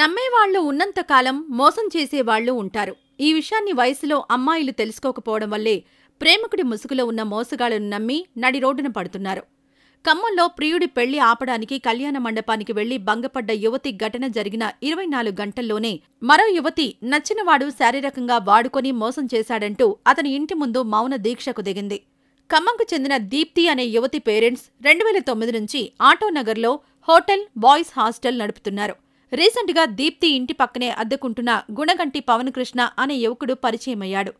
నమ్మేవాళ్లు ఉన్నంతకాలం మోసం చేసేవాళ్లు ఉంటారు ఈ విషయాన్ని వయసులో అమ్మాయిలు తెలుసుకోకపోవడం వల్లే ప్రేమికుడి ముసుగులో ఉన్న మోసగాళ్లను నమ్మి నడి రోడ్డున పడుతున్నారు ఖమ్మంలో ప్రియుడి పెళ్లి ఆపడానికి కళ్యాణ మండపానికి వెళ్లి భంగపడ్డ యువతి ఘటన జరిగిన ఇరవై నాలుగు గంటల్లోనే మరో యువతి నచ్చినవాడు శారీరకంగా వాడుకొని మోసం చేశాడంటూ అతని ఇంటి ముందు మౌన దీక్షకు దిగింది ఖమ్మంకు చెందిన దీప్తి అనే యువతి పేరెంట్స్ రెండు వేల తొమ్మిది నుంచి ఆటోనగర్లో హోటల్ బాయ్స్ హాస్టల్ నడుపుతున్నారు రీసెంట్గా దీప్తి ఇంటి పక్కనే అద్దెకుంటున్న గుణగంటి పవన్ కృష్ణ అనే యువకుడు పరిచయమయ్యాడు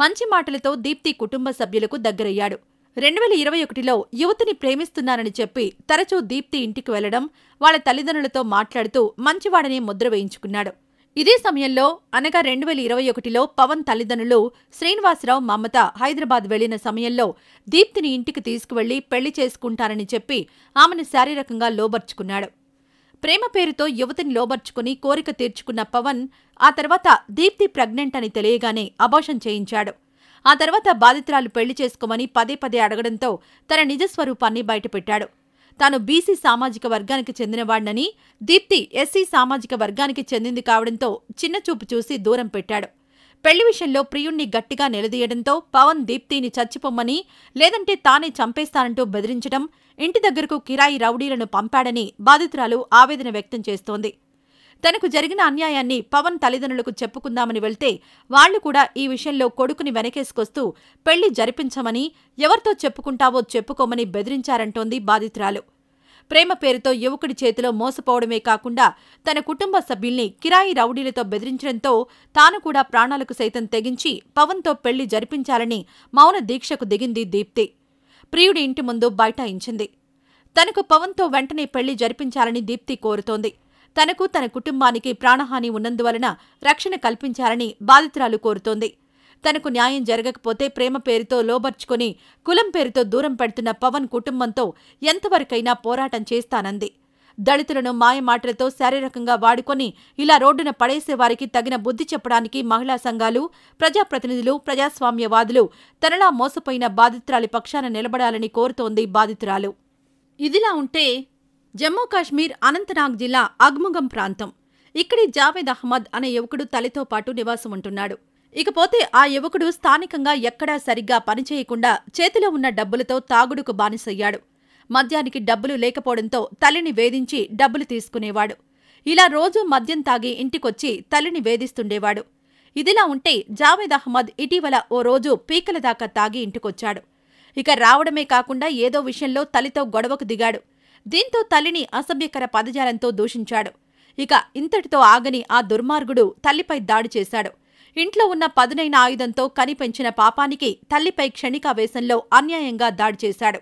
మంచి మాటలతో దీప్తి కుటుంబ సభ్యులకు దగ్గరయ్యాడు రెండు వేల ఇరవై ఒకటిలో యువతిని ప్రేమిస్తున్నానని చెప్పి తరచూ దీప్తి ఇంటికి వెళ్లడం వాళ్ల తల్లిదండ్రులతో మాట్లాడుతూ మంచివాడని ముద్ర వేయించుకున్నాడు ఇదే సమయంలో అనగా రెండు వేల ఇరవై ఒకటిలో పవన్ తల్లిదండ్రులు శ్రీనివాసరావు మమత హైదరాబాద్ వెళ్లిన సమయంలో దీప్తిని ఇంటికి తీసుకువెళ్లి పెళ్లి చేసుకుంటానని చెప్పి ఆమెను శారీరకంగా లోబర్చుకున్నాడు ప్రేమ పేరుతో యువతిని లోబర్చుకుని కోరిక తీర్చుకున్న పవన్ ఆ తర్వాత దీప్తి ప్రెగ్నెంట్ అని తెలియగానే అబోషన్ చేయించాడు ఆ తర్వాత బాధితురాలు పెళ్లి చేసుకోమని పదే పదే అడగడంతో తన నిజస్వరూపాన్ని బయటపెట్టాడు తాను బీసీ సామాజిక వర్గానికి చెందినవాడినని దీప్తి ఎస్సీ సామాజిక వర్గానికి చెందింది కావడంతో చిన్నచూపు చూసి దూరం పెట్టాడు పెళ్లి విషయంలో ప్రియుణ్ణి గట్టిగా నిలదీయడంతో పవన్ దీప్తిని చచ్చిపోమ్మని లేదంటే తానే చంపేస్తానంటూ బెదిరించడం ఇంటి దగ్గరకు కిరాయి రౌడీలను పంపాడని బాధితురాలు ఆవేదన వ్యక్తం చేస్తోంది తనకు జరిగిన అన్యాయాన్ని పవన్ తల్లిదండ్రులకు చెప్పుకుందామని వెళ్తే వాళ్లు కూడా ఈ విషయంలో కొడుకుని వెనకేసుకొస్తూ పెళ్లి జరిపించమని ఎవరితో చెప్పుకుంటావో చెప్పుకోమని బెదిరించారంటోంది బాధితురాలు ప్రేమ పేరుతో యువకుడి చేతిలో మోసపోవడమే కాకుండా తన కుటుంబ సభ్యుల్ని కిరాయి రౌడీలతో బెదిరించడంతో తాను కూడా ప్రాణాలకు సైతం తెగించి పవన్తో పెళ్లి జరిపించాలని మౌన దీక్షకు దిగింది దీప్తి ప్రియుడి ఇంటి ముందు బైఠాయించింది తనకు పవన్తో వెంటనే పెళ్లి జరిపించాలని దీప్తి కోరుతోంది తనకు తన కుటుంబానికి ప్రాణహాని ఉన్నందువలన రక్షణ కల్పించాలని బాధితురాలు కోరుతోంది తనకు న్యాయం జరగకపోతే ప్రేమ పేరుతో లోబర్చుకుని కులం పేరుతో దూరం పెడుతున్న పవన్ కుటుంబంతో ఎంతవరకైనా పోరాటం చేస్తానంది దళితులను మాయమాటలతో శారీరకంగా వాడుకొని ఇలా రోడ్డున పడేసేవారికి తగిన బుద్ధి చెప్పడానికి మహిళా సంఘాలు ప్రజాప్రతినిధులు ప్రజాస్వామ్యవాదులు తనలా మోసపోయిన బాధితురాలి పక్షాన నిలబడాలని కోరుతోంది బాధితురాలు ఇదిలా ఉంటే జమ్మూ కాశ్మీర్ అనంతనాగ్ జిల్లా అగ్ముగం ప్రాంతం ఇక్కడి జావేద్ అహ్మద్ అనే యువకుడు తల్లితో పాటు నివాసం ఉంటున్నాడు ఇకపోతే ఆ యువకుడు స్థానికంగా ఎక్కడా సరిగ్గా పనిచేయకుండా చేతిలో ఉన్న డబ్బులతో తాగుడుకు బానిసయ్యాడు మద్యానికి డబ్బులు లేకపోవడంతో తల్లిని వేధించి డబ్బులు తీసుకునేవాడు ఇలా రోజూ మద్యం తాగి ఇంటికొచ్చి తల్లిని వేధిస్తుండేవాడు ఇదిలా ఉంటే జావేద్ అహ్మద్ ఇటీవల ఓ రోజు పీకల దాకా తాగి ఇంటికొచ్చాడు ఇక రావడమే కాకుండా ఏదో విషయంలో తల్లితో గొడవకు దిగాడు దీంతో తల్లిని అసభ్యకర పదజాలంతో దూషించాడు ఇక ఇంతటితో ఆగని ఆ దుర్మార్గుడు తల్లిపై దాడి చేశాడు ఇంట్లో ఉన్న పదునైన ఆయుధంతో కనిపెంచిన పాపానికి తల్లిపై క్షణికావేశంలో అన్యాయంగా దాడి చేశాడు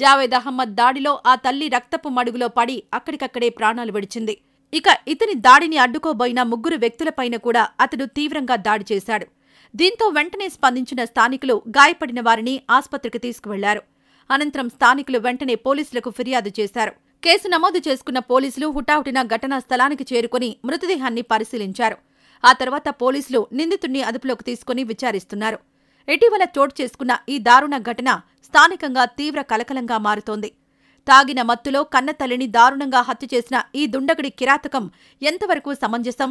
జావేద్ అహ్మద్ దాడిలో ఆ తల్లి రక్తపు మడుగులో పడి అక్కడికక్కడే ప్రాణాలు విడిచింది ఇక ఇతని దాడిని అడ్డుకోబోయిన ముగ్గురు వ్యక్తులపైన కూడా అతడు తీవ్రంగా దాడి చేశాడు దీంతో వెంటనే స్పందించిన స్థానికులు గాయపడిన వారిని ఆస్పత్రికి తీసుకువెళ్లారు అనంతరం స్థానికులు వెంటనే పోలీసులకు ఫిర్యాదు చేశారు కేసు నమోదు చేసుకున్న పోలీసులు హుటాహుటిన ఘటనా స్థలానికి చేరుకుని మృతదేహాన్ని పరిశీలించారు ఆ తర్వాత పోలీసులు నిందితుడిని అదుపులోకి తీసుకుని విచారిస్తున్నారు ఇటీవల చోటు చేసుకున్న ఈ దారుణ ఘటన స్థానికంగా తీవ్ర కలకలంగా మారుతోంది తాగిన మత్తులో కన్నతల్లిని దారుణంగా హత్య చేసిన ఈ దుండగుడి కిరాతకం ఎంతవరకు సమంజసం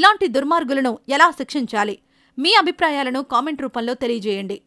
ఇలాంటి దుర్మార్గులను ఎలా శిక్షించాలి మీ అభిప్రాయాలను కామెంట్ రూపంలో తెలియజేయండి